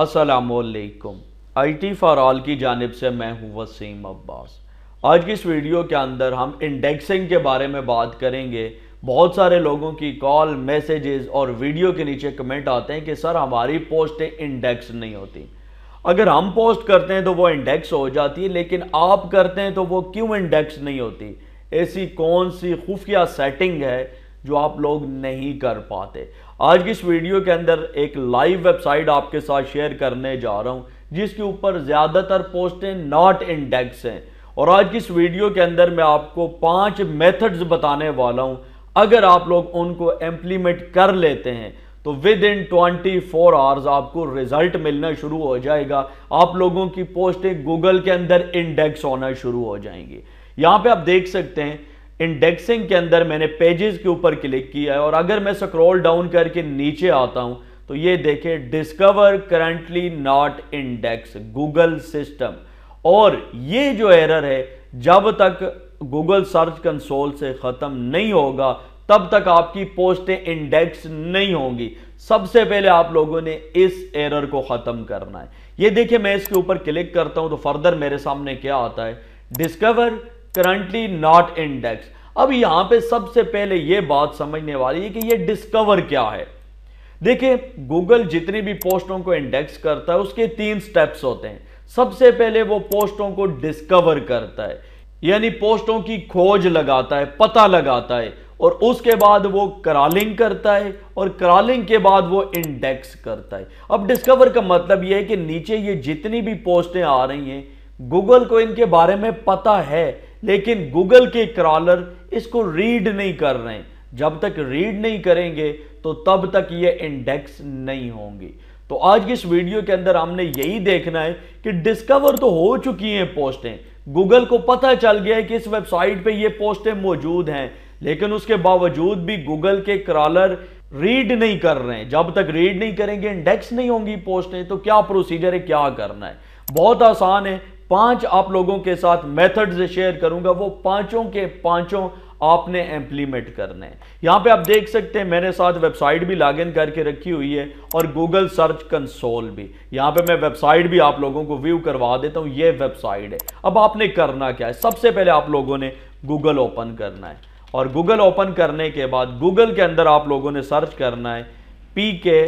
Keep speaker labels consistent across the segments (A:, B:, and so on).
A: असलकुम I T for all की जानब से मैं हूँ वसीम अब्बास आज की इस वीडियो के अंदर हम इंडेक्सिंग के बारे में बात करेंगे बहुत सारे लोगों की कॉल मैसेजेस और वीडियो के नीचे कमेंट आते हैं कि सर हमारी पोस्टें इंडेक्स नहीं होती अगर हम पोस्ट करते हैं तो वो इंडेक्स हो जाती है लेकिन आप करते हैं तो वो क्यों इंडेक्स नहीं होती ऐसी कौन सी खुफिया सेटिंग है जो आप लोग नहीं कर पाते आज की इस वीडियो के अंदर एक लाइव वेबसाइट आपके साथ शेयर करने जा रहा हूं जिसके ऊपर ज़्यादातर पोस्टें नॉट इंडेक्स हैं और आज की इस वीडियो के अंदर मैं आपको पांच मेथड्स बताने वाला हूं अगर आप लोग उनको इम्प्लीमेंट कर लेते हैं तो within twenty four hours आपको रिजल्ट मिलना शुरू हो जाएगा आप लोगों की पोस्टें गूगल के अंदर इंडेक्स होना शुरू हो जाएंगी यहाँ पे आप देख सकते हैं इंडेक्सिंग के अंदर मैंने पेजेस के ऊपर क्लिक किया है और अगर मैं स्क्रॉल डाउन करके नीचे आता हूं तो ये देखे discover currently not index Google system और ये जो एरर है जब तक गूगल सर्च कंसोल से खत्म नहीं होगा तब तक आपकी पोस्टें इंडेक्स नहीं होंगी सबसे पहले आप लोगों ने इस एरर को खत्म करना है ये देखिए मैं इसके ऊपर क्लिक करता हूं तो फर्दर मेरे सामने क्या आता है डिस्कवर करंटली नॉट इंडेक्स अब यहां पे सबसे पहले यह बात समझने वाली है कि यह डिस्कवर क्या है देखिए गूगल जितनी भी पोस्टों को इंडेक्स करता है उसके तीन स्टेप्स होते हैं सबसे पहले वो पोस्टों को डिस्कवर करता है यानी पोस्टों की खोज लगाता है पता लगाता है और उसके बाद वो क्रॉलिंग करता है और क्रॉलिंग के बाद वो इंडेक्स करता है अब डिस्कवर का मतलब यह है कि नीचे ये जितनी भी पोस्टें आ रही हैं गूगल को इनके बारे में पता है लेकिन गूगल के क्रॉलर इसको रीड नहीं कर रहे हैं जब तक रीड नहीं करेंगे तो तब तक ये इंडेक्स नहीं होंगी तो आज की इस वीडियो के अंदर हमने यही देखना है कि डिस्कवर तो हो चुकी हैं पोस्टें गूगल को पता चल गया है कि इस वेबसाइट पे ये पोस्टें मौजूद हैं लेकिन उसके बावजूद भी गूगल के क्रॉलर रीड नहीं कर रहे हैं जब तक रीड नहीं करेंगे इंडेक्स नहीं होंगी पोस्टें तो क्या प्रोसीजर है क्या करना है बहुत आसान है पांच आप लोगों के साथ मेथड्स शेयर करूंगा वो पांचों के पांचों आपने एम्प्लीमेंट करने हैं यहां पे आप देख सकते हैं मेरे साथ वेबसाइट भी लॉगिन करके रखी हुई है और गूगल सर्च कंसोल भी यहां पे मैं वेबसाइट भी आप लोगों को व्यू करवा देता हूं ये वेबसाइट है अब आपने करना क्या है सबसे पहले आप लोगों ने गूगल ओपन करना है और गूगल ओपन करने के बाद गूगल के अंदर आप लोगों ने सर्च करना है P K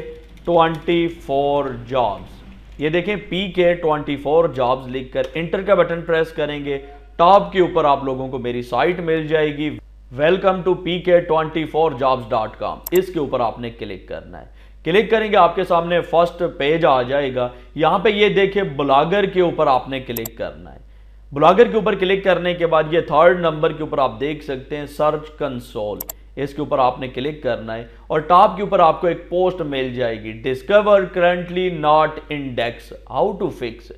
A: twenty four jobs ये देखें P K twenty four job लिख कर इंटर का बटन प्रेस करेंगे टॉप के ऊपर आप लोगों को मेरी साइट मिल जाएगी welcome to P K twenty four jobs dot com इसके ऊपर आपने क्लिक करना है क्लिक करेंगे आपके सामने फर्स्ट पेज आ जाएगा यहां पे ये देखे ब्लॉगर के ऊपर आपने क्लिक करना है ब्लॉगर के ऊपर क्लिक करने के बाद ये थर्ड नंबर के ऊपर आप देख सकते हैं सर्च कंसोल इसके ऊपर आपने क्लिक करना है और टॉप के ऊपर आपको एक पोस्ट मिल जाएगी discover currently not index how to fix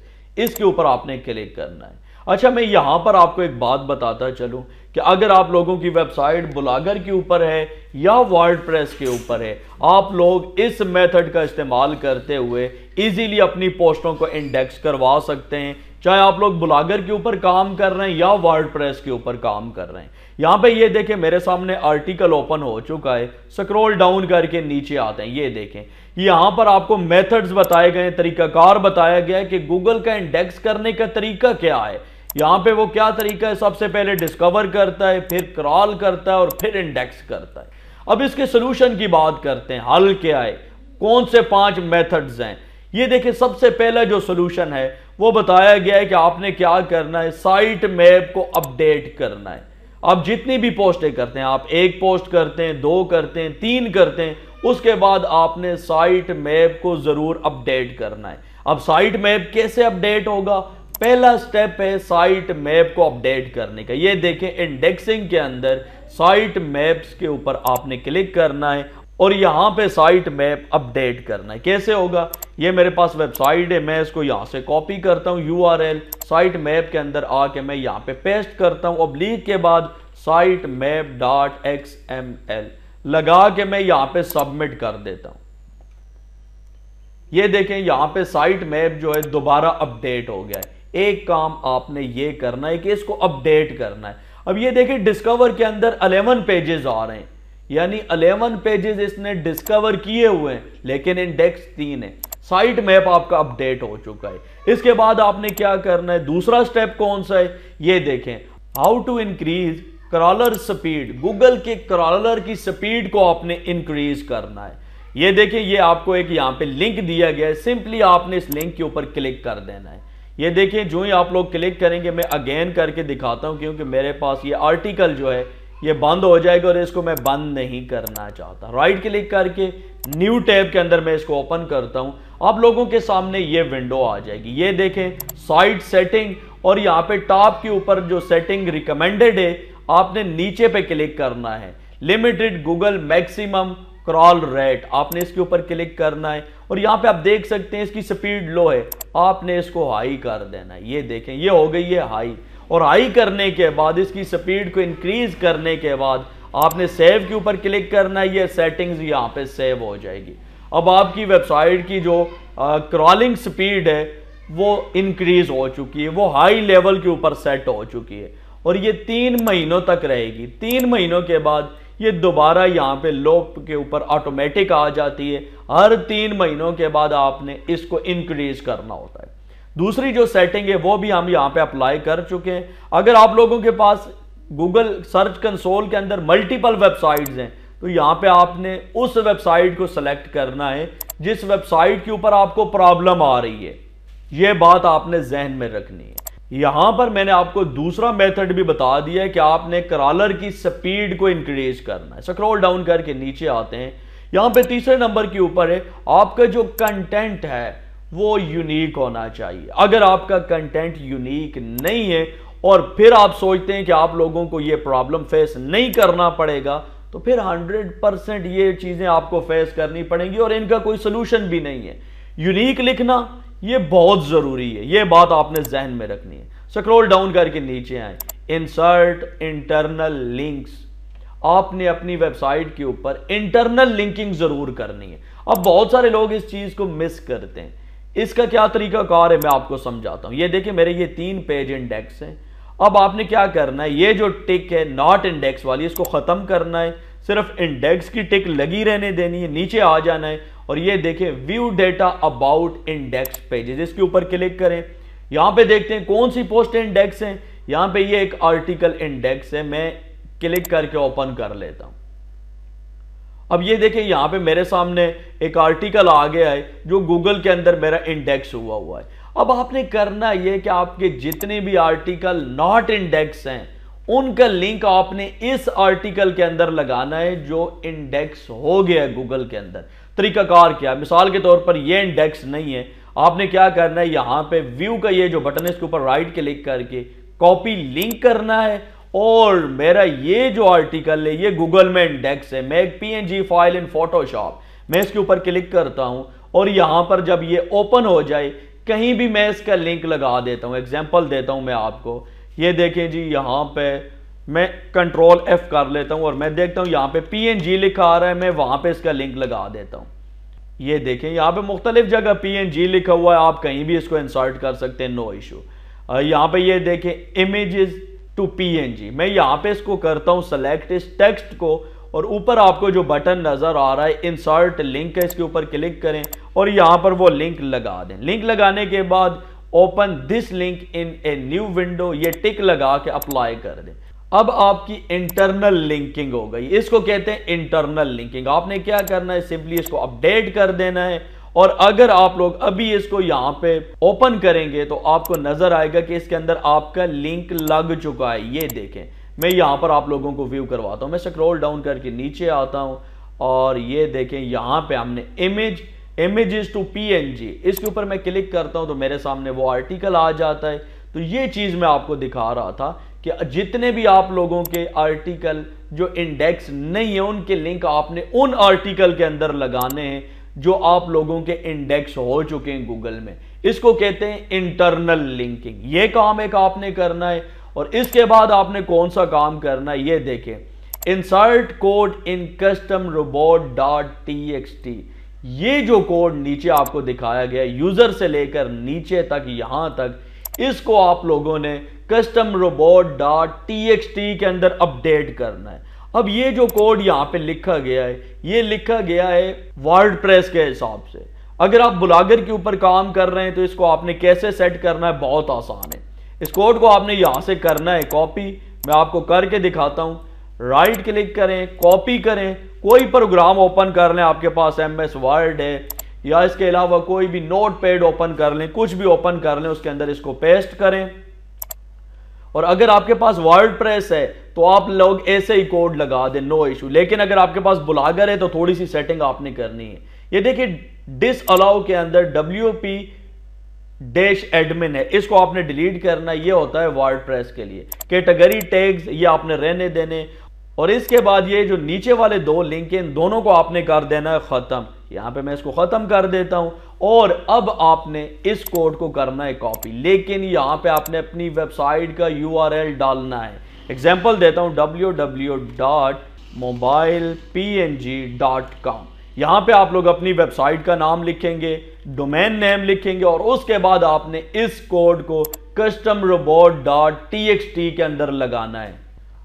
A: इसके ऊपर आपने क्लिक करना है अच्छा मैं यहां पर आपको एक बात बताता चलूं कि अगर आप लोगों की वेबसाइट बुलागर के ऊपर है या वर्ड के ऊपर है आप लोग इस मेथड का इस्तेमाल करते हुए इजीली अपनी पोस्टों को इंडेक्स करवा सकते हैं चाहे आप लोग बुलागर के ऊपर काम कर रहे हैं या वर्ड के ऊपर काम कर रहे हैं यहां पे ये देखें मेरे सामने आर्टिकल ओपन हो चुका है स्क्रॉल डाउन करके नीचे आते हैं ये देखें यहां पर आपको मेथड्स बताए गए तरीकाकार बताया गया है कि गूगल का इंडेक्स करने का तरीका क्या है यहां पे वो क्या तरीका है सबसे पहले डिस्कवर करता है फिर क्रॉल करता है और फिर इंडेक्स करता है अब इसके सोल्यूशन की बात करते हैं हल क्या है कौन से पांच मेथड्स हैं ये देखिए सबसे पहला जो सोल्यूशन है वो बताया गया है कि आपने क्या करना है साइट मैप को अपडेट करना है आप जितनी भी पोस्टें करते हैं आप एक पोस्ट करते हैं दो करते हैं तीन करते हैं उसके बाद आपने साइट मैप को जरूर अपडेट करना है अब साइट मैप कैसे अपडेट होगा पहला स्टेप है साइट मैप को अपडेट करने का ये देखें इंडेक्सिंग के अंदर साइट मैप्स के ऊपर आपने क्लिक करना है और यहाँ पे साइट मैप अपडेट करना है कैसे होगा ये मेरे पास वेबसाइट है मैं इसको यहाँ से कॉपी करता हूँ यूआरएल साइट मैप के अंदर आके मैं यहाँ पे पेस्ट करता हूँ लीक के बाद site map dot X M L लगा के मैं यहाँ पे सबमिट कर देता हूँ ये देखें यहाँ पे साइट मैप जो है दोबारा अपडेट हो गया है एक काम आपने ये करना है कि इसको अपडेट करना है अब ये देखें डिस्कवर के अंदर अलेवन पेजेस आ रहे हैं यानी 11 पेजेस इसने डिस्कवर किए हुए हैं लेकिन इंडेक्स तीन है साइट मैप आपका अपडेट हो चुका है इसके बाद आपने क्या करना है दूसरा स्टेप कौन सा है ये देखें how to increase crawler speed Google के क्रॉलर की स्पीड को आपने इंक्रीज करना है ये देखें ये आपको एक यहाँ पे लिंक दिया गया है सिंपली आपने इस लिंक के ऊपर क्लिक कर देना है ये देखें जो ही आप लोग क्लिक करेंगे मैं अगेन करके दिखाता हूँ क्योंकि मेरे पास ये आर्टिकल जो है ये बंद हो जाएगा और इसको मैं बंद नहीं करना चाहता राइट क्लिक करके न्यू टैब के अंदर मैं इसको ओपन करता हूं आप लोगों के सामने ये विंडो आ जाएगी ये देखें साइट सेटिंग और यहां पे टॉप के ऊपर जो सेटिंग रिकमेंडेड है आपने नीचे पे क्लिक करना है limited Google maximum crawl rate आपने इसके ऊपर क्लिक करना है और यहां पे आप देख सकते हैं इसकी स्पीड लो है आपने इसको हाई कर देना है ये देखें ये हो गई है हाई और आई करने के बाद इसकी स्पीड को इंक्रीज करने के बाद आपने सेव के ऊपर क्लिक करना है ये सेटिंग्स यहाँ पे सेव हो जाएगी अब आपकी वेबसाइट की जो क्रॉलिंग स्पीड है वो इंक्रीज हो चुकी है वो हाई लेवल के ऊपर सेट हो चुकी है और ये तीन महीनों तक रहेगी तीन महीनों के बाद ये दोबारा यहाँ पे लोप के ऊपर ऑटोमेटिक आ जाती है हर तीन महीनों के बाद आपने इसको इंक्रीज करना होता है दूसरी जो सेटिंग है वो भी हम यहाँ पे अप्लाई कर चुके हैं अगर आप लोगों के पास गूगल सर्च कंसोल के अंदर मल्टीपल वेबसाइट्स हैं तो यहाँ पे आपने उस वेबसाइट को सिलेक्ट करना है जिस वेबसाइट के ऊपर आपको प्रॉब्लम आ रही है ये बात आपने जहन में रखनी है यहां पर मैंने आपको दूसरा मेथड भी बता दिया है कि आपने क्रॉलर की स्पीड को इंक्रीज करना है स्क्रॉल डाउन करके नीचे आते हैं यहां पे तीसरे नंबर के ऊपर है आपका जो कंटेंट है वो यूनिक होना चाहिए अगर आपका कंटेंट यूनिक नहीं है और फिर आप सोचते हैं कि आप लोगों को ये प्रॉब्लम फेस नहीं करना पड़ेगा तो फिर 100 परसेंट ये चीज़ें आपको फेस करनी पड़ेंगी और इनका कोई सोल्यूशन भी नहीं है यूनिक लिखना ये बहुत ज़रूरी है ये बात आपने जहन में रखनी है स्क्रोल डाउन करके नीचे आए इंसर्ट इंटरनल लिंक्स आपने अपनी वेबसाइट के ऊपर इंटरनल लिंकिंग ज़रूर करनी है अब बहुत सारे लोग इस चीज़ को मिस करते हैं इसका क्या तरीका कार है मैं आपको समझाता हूं ये देखिए मेरे ये तीन पेज इंडेक्स हैं अब आपने क्या करना है ये जो टिक है नॉट इंडेक्स वाली इसको खत्म करना है सिर्फ इंडेक्स की टिक लगी रहने देनी है नीचे आ जाना है और ये देखें view data about index pages इसके ऊपर क्लिक करें यहां पे देखते हैं कौन सी पोस्ट इंडेक्स है यहां पे ये एक आर्टिकल इंडेक्स है मैं क्लिक करके ओपन कर लेता हूं अब ये देखें यहाँ पे मेरे सामने एक आर्टिकल आ गया है जो गूगल के अंदर मेरा इंडेक्स हुआ हुआ है अब आपने करना ये कि आपके जितने भी आर्टिकल नॉट इंडेक्स हैं उनका लिंक आपने इस आर्टिकल के अंदर लगाना है जो इंडेक्स हो गया है गूगल के अंदर तरीकाकार क्या मिसाल के तौर पर यह इंडेक्स नहीं है आपने क्या करना है यहाँ पे व्यू का ये जो बटन है इसके ऊपर राइट क्लिक करके कॉपी लिंक करना है और मेरा ये जो आर्टिकल है ये गूगल में इंडेक्स है मैं एक पी फाइल इन फोटोशॉप मैं इसके ऊपर क्लिक करता हूं और यहां पर जब ये ओपन हो जाए कहीं भी मैं इसका लिंक लगा देता हूं एग्जांपल देता हूं मैं आपको ये देखें जी यहां पे मैं कंट्रोल एफ कर लेता हूं और मैं देखता हूं यहां पे पी लिखा आ रहा है मैं वहां पे इसका लिंक लगा देता हूं ये देखें यहाँ पे मुख्तलिफ जगह जी लिखा हुआ है आप कहीं भी इसको इंसर्ट कर सकते हैं नो इशू यहाँ पे ये देखें इमेजेस टू पी मैं यहां पे इसको करता हूं सेलेक्ट इस टेक्स्ट को और ऊपर आपको जो बटन नजर आ रहा है इंसर्ट लिंक है इसके ऊपर क्लिक करें और यहां पर वो लिंक लगा दें लिंक लगाने के बाद open this link in a new window ये टिक लगा के अप्लाई कर दें अब आपकी इंटरनल लिंकिंग हो गई इसको कहते हैं इंटरनल लिंकिंग आपने क्या करना है सिंपली इसको अपडेट कर देना है और अगर आप लोग अभी इसको यहां पे ओपन करेंगे तो आपको नजर आएगा कि इसके अंदर आपका लिंक लग चुका है ये देखें मैं यहां पर आप लोगों को व्यू करवाता हूं मैं स्क्रोल डाउन करके नीचे आता हूं और ये देखें यहां पे हमने इमेज इमेजेस टू पीएनजी इसके ऊपर मैं क्लिक करता हूं तो मेरे सामने वो आर्टिकल आ जाता है तो ये चीज मैं आपको दिखा रहा था कि जितने भी आप लोगों के आर्टिकल जो इंडेक्स नहीं है उनके लिंक आपने उन आर्टिकल के अंदर लगाने हैं जो आप लोगों के इंडेक्स हो चुके हैं गूगल में इसको कहते हैं इंटरनल लिंकिंग ये काम एक आपने करना है और इसके बाद आपने कौन सा काम करना है ये देखें insert code in custom robot dot T X T ये जो कोड नीचे आपको दिखाया गया यूजर से लेकर नीचे तक यहां तक इसको आप लोगों ने custom robot dot T X T के अंदर अपडेट करना है अब ये जो कोड यहाँ पे लिखा गया है ये लिखा गया है वर्ड के हिसाब से अगर आप बुलागर के ऊपर काम कर रहे हैं तो इसको आपने कैसे सेट करना है बहुत आसान है इस कोड को आपने यहाँ से करना है कॉपी मैं आपको करके दिखाता हूँ राइट क्लिक करें कॉपी करें कोई प्रोग्राम ओपन कर लें आपके पास एम एस वर्ड है या इसके अलावा कोई भी नोट पैड ओपन कर लें कुछ भी ओपन कर लें उसके अंदर इसको पेस्ट करें और अगर आपके पास वर्ड प्रेस है तो आप लोग ऐसे ही कोड लगा दें नो इशू लेकिन अगर आपके पास बुलागर है तो थोड़ी सी सेटिंग आपने करनी है ये देखिए डिस अलाउ के अंदर डब्ल्यू पी डैश एडमिन है इसको आपने डिलीट करना ये होता है वर्ड प्रेस के लिए कैटेगरी टैग्स ये आपने रहने देने और इसके बाद ये जो नीचे वाले दो लिंक इन दोनों को आपने कर देना है ख़त्म यहाँ पे मैं इसको ख़त्म कर देता हूं और अब आपने इस कोड को करना है कॉपी लेकिन यहां पे आपने अपनी वेबसाइट का यूआरएल डालना है एग्जाम्पल देता हूँ W W dot mobile P N G dot com यहाँ पर आप लोग अपनी वेबसाइट का नाम लिखेंगे डोमेन नेम लिखेंगे और उसके बाद आपने इस कोड को custom robot dot T X T के अंदर लगाना है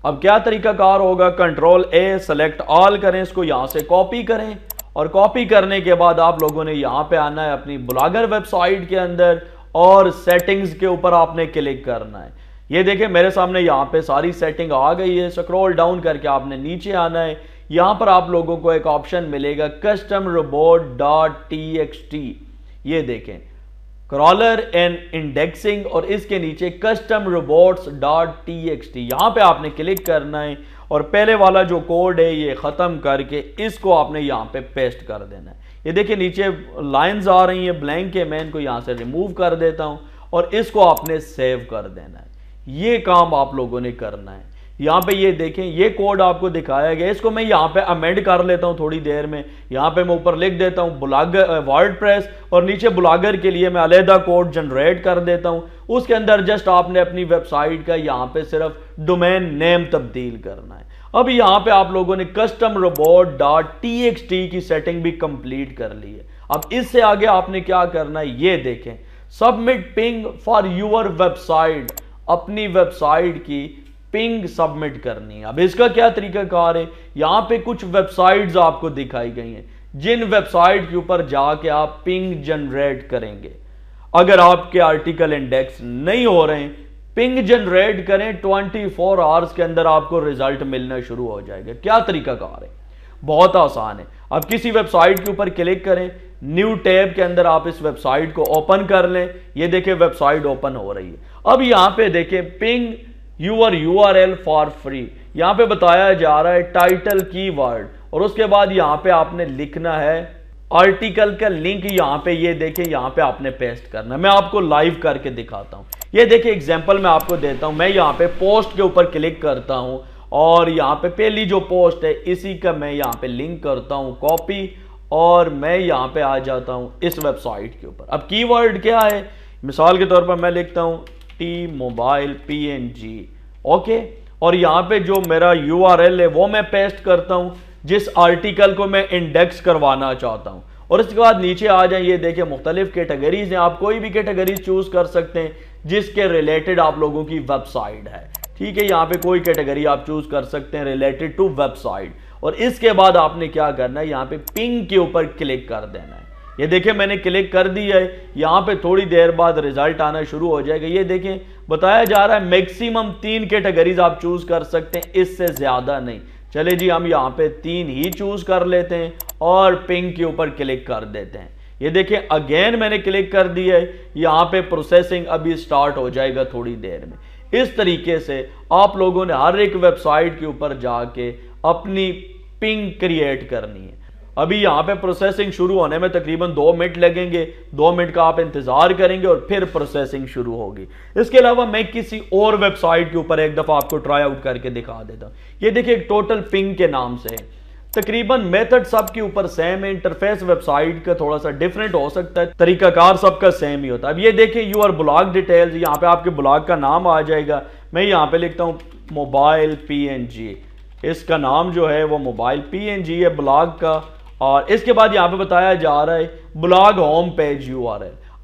A: अब क्या तरीका कार होगा कंट्रोल ए सेलेक्ट ऑल करें इसको यहां से कॉपी करें और कॉपी करने के बाद आप लोगों ने यहां पे आना है अपनी ब्लॉगर वेबसाइट के अंदर और सेटिंग्स के ऊपर आपने क्लिक करना है ये देखें मेरे सामने यहाँ पे सारी सेटिंग आ गई है स्क्रॉल डाउन करके आपने नीचे आना है यहाँ पर आप लोगों को एक ऑप्शन मिलेगा custom robot dot T X T ये देखें क्रॉलर एंड इंडेक्सिंग और इसके नीचे custom robots dot T X T यहाँ पर आपने क्लिक करना है और पहले वाला जो कोड है ये ख़त्म करके इसको आपने यहाँ पे पेस्ट कर देना है ये देखिए नीचे लाइंस आ रही हैं ब्लैंक है मैं इनको यहाँ से रिमूव कर देता हूँ और इसको आपने सेव कर देना है ये काम आप लोगों ने करना है यहां पे ये देखें ये कोड आपको दिखाया गया इसको मैं यहां पे अमेंड कर लेता हूं थोड़ी देर में यहां पे मैं ऊपर लिख देता हूं ब्लागर वर्ड प्रेस और नीचे ब्लागर के लिए मैं अलहदा कोड जनरेट कर देता हूं उसके अंदर जस्ट आपने अपनी वेबसाइट का यहां पे सिर्फ डोमेन नेम तब्दील करना है अब यहां पे आप लोगों ने custom robot dot T X T की सेटिंग भी कंप्लीट कर ली है अब इससे आगे आपने क्या करना है ये देखें submit ping for your website अपनी वेबसाइट की पिंग सबमिट करनी है अब इसका क्या तरीका कार है यहां पे कुछ वेबसाइट्स आपको दिखाई गई हैं जिन वेबसाइट के ऊपर जाके आप पिंग जनरेट करेंगे अगर आपके आर्टिकल इंडेक्स नहीं हो रहे हैं पिंग जनरेट करें 24 फोर आवर्स के अंदर आपको रिजल्ट मिलना शुरू हो जाएगा क्या तरीका कार है बहुत आसान है अब किसी वेबसाइट के ऊपर क्लिक करें न्यू टैब के अंदर आप इस वेबसाइट को ओपन कर लें ये देखें वेबसाइट ओपन हो रही है अब यहाँ पे देखें ping your U R L for free यहाँ पे बताया जा रहा है टाइटल की वर्ड और उसके बाद यहाँ पे आपने लिखना है आर्टिकल का लिंक यहाँ पे ये देखें यहाँ पे आपने पेस्ट करना मैं आपको लाइव करके दिखाता हूँ ये देखें एग्जाम्पल मैं आपको देता हूँ मैं यहाँ पे पोस्ट के ऊपर क्लिक करता हूँ और यहाँ पे पहली जो पोस्ट है इसी का मैं यहाँ पे लिंक करता हूँ कॉपी और मैं यहां पे आ जाता हूं इस वेबसाइट के ऊपर अब कीवर्ड क्या है मिसाल के तौर पर मैं लिखता हूं T mobile P N G okay और यहां पे जो मेरा यू आर एल है वो मैं पेस्ट करता हूं जिस आर्टिकल को मैं इंडेक्स करवाना चाहता हूं और इसके बाद नीचे आ जाए ये देखिए मुख्तलिफ कैटेगरीज हैं आप कोई भी कैटेगरीज चूज कर सकते हैं जिसके रिलेटेड आप लोगों की वेबसाइट है ठीक है यहाँ पे कोई कैटेगरी आप चूज कर सकते हैं रिलेटेड टू वेबसाइट और इसके बाद आपने क्या करना है यहाँ पे पिंग के ऊपर क्लिक कर देना है ये देखें मैंने क्लिक कर दिया है यहाँ पे थोड़ी देर बाद रिजल्ट आना शुरू हो जाएगा ये देखें बताया जा रहा है मैक्सिमम तीन कैटेगरीज आप चूज कर सकते हैं इससे ज्यादा नहीं चले जी हम यहाँ पे तीन ही चूज कर लेते हैं और पिंग के ऊपर क्लिक कर देते हैं ये देखें अगेन मैंने क्लिक कर दिया है यहाँ पे प्रोसेसिंग अभी स्टार्ट हो जाएगा थोड़ी देर में इस तरीके से आप लोगों ने हर एक वेबसाइट के ऊपर जाके अपनी पिंग क्रिएट करनी है अभी यहाँ पे प्रोसेसिंग शुरू होने में तकरीबन दो मिनट लगेंगे दो मिनट का आप इंतजार करेंगे और फिर प्रोसेसिंग शुरू होगी इसके अलावा मैं किसी और वेबसाइट के ऊपर एक दफा आपको ट्राई आउट करके दिखा देता हूँ ये देखिए एक टोटल पिंग के नाम से है तकरीबन मेथड सब के ऊपर सेम है इंटरफेस वेबसाइट का थोड़ा सा डिफरेंट हो सकता है तरीकाकार सबका सेम ही होता है अब ये देखिए यू आर ब्लॉग डिटेल्स यहाँ पे आपके ब्लॉग का नाम आ जाएगा मैं यहाँ पे लिखता हूँ मोबाइल पी एन जी इसका नाम जो है वो मोबाइल पी है ब्लॉग का और इसके बाद यहाँ पे बताया जा रहा है ब्लॉग होम पेज यू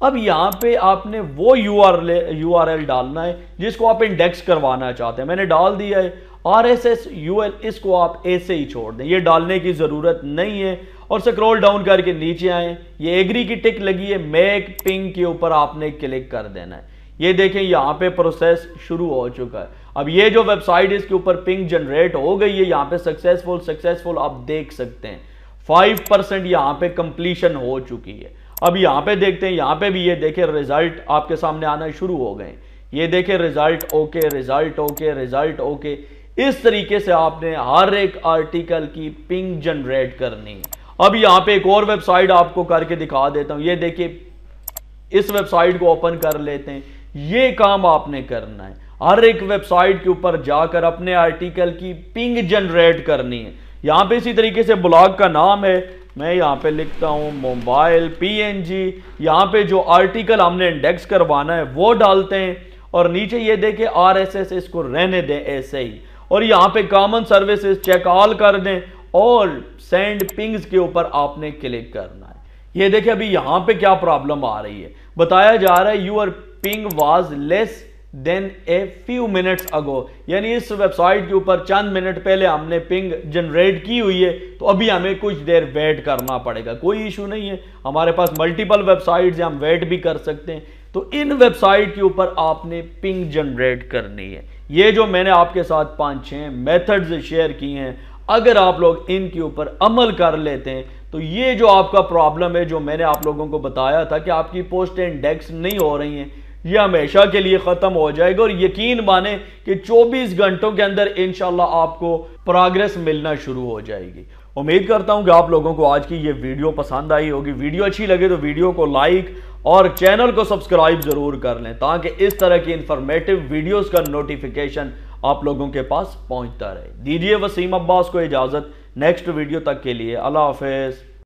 A: अब यहाँ पे आपने वो U R U R L डालना है जिसको आप इंडेक्स करवाना चाहते हैं मैंने डाल दिया है R S S U L इसको आप ऐसे ही छोड़ दें ये डालने की ज़रूरत नहीं है और स्क्रॉल डाउन करके नीचे आए ये एग्री की टिक लगी है मेक पिंग के ऊपर आपने क्लिक कर देना है ये देखें यहाँ पे प्रोसेस शुरू हो चुका है अब ये जो वेबसाइट इसके ऊपर पिंक जनरेट हो गई है यहां पे सक्सेसफुल सक्सेसफुल आप देख सकते हैं फाइव परसेंट यहां पर कंप्लीशन हो चुकी है अब यहां पे देखते हैं यहां पे भी ये देखे रिजल्ट आपके सामने आना शुरू हो गए ये देखे result okay result okay result okay इस तरीके से आपने हर एक आर्टिकल की पिंक जनरेट करनी है अब यहां पे एक और वेबसाइट आपको करके दिखा देता हूं ये देखिए इस वेबसाइट को ओपन कर लेते हैं ये काम आपने करना है हर एक वेबसाइट के ऊपर जाकर अपने आर्टिकल की पिंग जनरेट करनी है यहाँ पे इसी तरीके से ब्लॉग का नाम है मैं यहाँ पे लिखता हूँ मोबाइल पीएनजी यहाँ पे जो आर्टिकल हमने इंडेक्स करवाना है वो डालते हैं और नीचे ये एस आरएसएस इसको रहने दें ऐसे ही और यहाँ पे कॉमन सर्विसेज चेक ऑल कर दें और सेंड पिंग्स के ऊपर आपने क्लिक करना है ये देखे अभी यहाँ पे क्या प्रॉब्लम आ रही है बताया जा रहा है your ping was less than a few minutes ago यानी इस वेबसाइट के ऊपर चंद मिनट पहले हमने पिंग जनरेट की हुई है तो अभी हमें कुछ देर वेट करना पड़ेगा कोई इशू नहीं है हमारे पास मल्टीपल वेबसाइट हम वेट भी कर सकते हैं तो इन वेबसाइट के ऊपर आपने पिंग जनरेट करनी है ये जो मैंने आपके साथ पांच छह मेथड्स शेयर किए हैं अगर आप लोग इनके ऊपर अमल कर लेते हैं तो ये जो आपका प्रॉब्लम है जो मैंने आप लोगों को बताया था कि आपकी पोस्ट इंडेक्स नहीं हो रही हैं ये हमेशा के लिए ख़त्म हो जाएगा और यकीन माने कि 24 घंटों के अंदर इन आपको प्रोग्रेस मिलना शुरू हो जाएगी उम्मीद करता हूं कि आप लोगों को आज की ये वीडियो पसंद आई होगी वीडियो अच्छी लगे तो वीडियो को लाइक और चैनल को सब्सक्राइब ज़रूर कर लें ताकि इस तरह की इंफॉर्मेटिव वीडियोज़ का नोटिफिकेशन आप लोगों के पास पहुंचता रहे दीजिए वसीम अब्बास को इजाज़त नेक्स्ट वीडियो तक के लिए अल्लाह हाफिज़